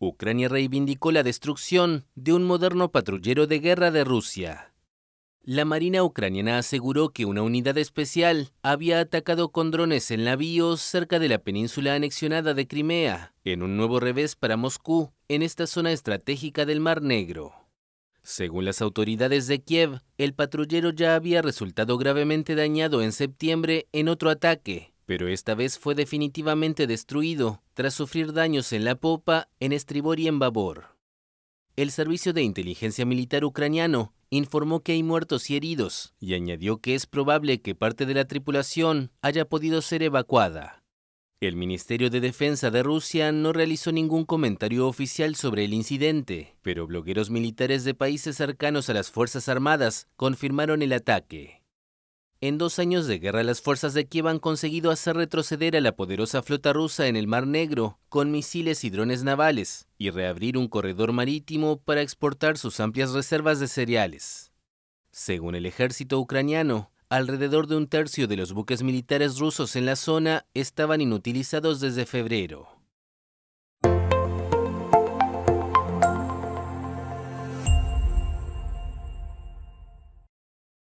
Ucrania reivindicó la destrucción de un moderno patrullero de guerra de Rusia. La Marina ucraniana aseguró que una unidad especial había atacado con drones en navío cerca de la península anexionada de Crimea, en un nuevo revés para Moscú, en esta zona estratégica del Mar Negro. Según las autoridades de Kiev, el patrullero ya había resultado gravemente dañado en septiembre en otro ataque, pero esta vez fue definitivamente destruido tras sufrir daños en la popa, en estribor y en babor. El Servicio de Inteligencia Militar ucraniano informó que hay muertos y heridos y añadió que es probable que parte de la tripulación haya podido ser evacuada. El Ministerio de Defensa de Rusia no realizó ningún comentario oficial sobre el incidente, pero blogueros militares de países cercanos a las Fuerzas Armadas confirmaron el ataque. En dos años de guerra, las fuerzas de Kiev han conseguido hacer retroceder a la poderosa flota rusa en el Mar Negro con misiles y drones navales y reabrir un corredor marítimo para exportar sus amplias reservas de cereales. Según el ejército ucraniano, alrededor de un tercio de los buques militares rusos en la zona estaban inutilizados desde febrero.